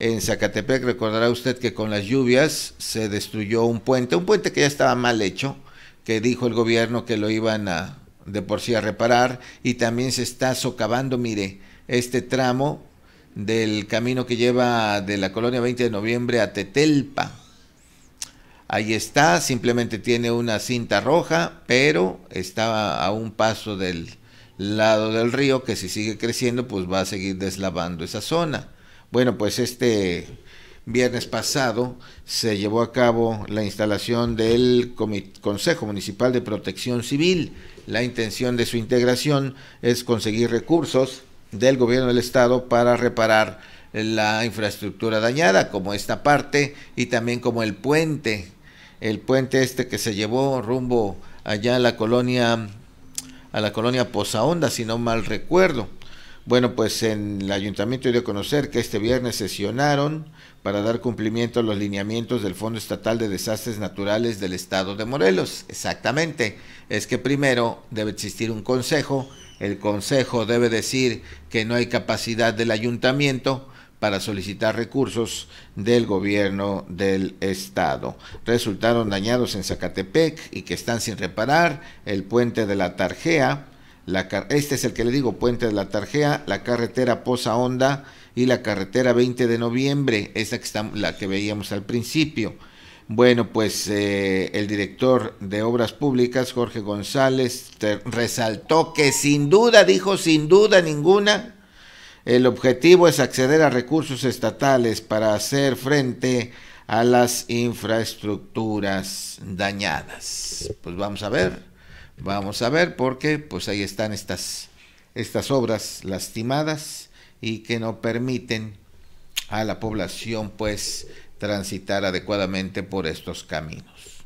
En Zacatepec recordará usted que con las lluvias se destruyó un puente, un puente que ya estaba mal hecho, que dijo el gobierno que lo iban a de por sí a reparar y también se está socavando, mire, este tramo del camino que lleva de la colonia 20 de noviembre a Tetelpa. Ahí está, simplemente tiene una cinta roja, pero está a un paso del lado del río que si sigue creciendo pues va a seguir deslavando esa zona. Bueno, pues este viernes pasado se llevó a cabo la instalación del Consejo Municipal de Protección Civil. La intención de su integración es conseguir recursos del gobierno del estado para reparar la infraestructura dañada, como esta parte y también como el puente, el puente este que se llevó rumbo allá a la colonia a la colonia Poza Honda, si no mal recuerdo. Bueno, pues en el ayuntamiento dio a conocer que este viernes sesionaron para dar cumplimiento a los lineamientos del Fondo Estatal de Desastres Naturales del Estado de Morelos. Exactamente, es que primero debe existir un consejo, el consejo debe decir que no hay capacidad del ayuntamiento, para solicitar recursos del gobierno del estado. Resultaron dañados en Zacatepec y que están sin reparar el puente de la Tarjea, la, este es el que le digo, Puente de la Tarjea, la carretera Poza Honda y la carretera 20 de noviembre, esa que, la que veíamos al principio. Bueno, pues eh, el director de Obras Públicas, Jorge González, resaltó que sin duda, dijo sin duda ninguna, el objetivo es acceder a recursos estatales para hacer frente a las infraestructuras dañadas. Pues vamos a ver Vamos a ver por qué, pues ahí están estas, estas obras lastimadas y que no permiten a la población pues transitar adecuadamente por estos caminos.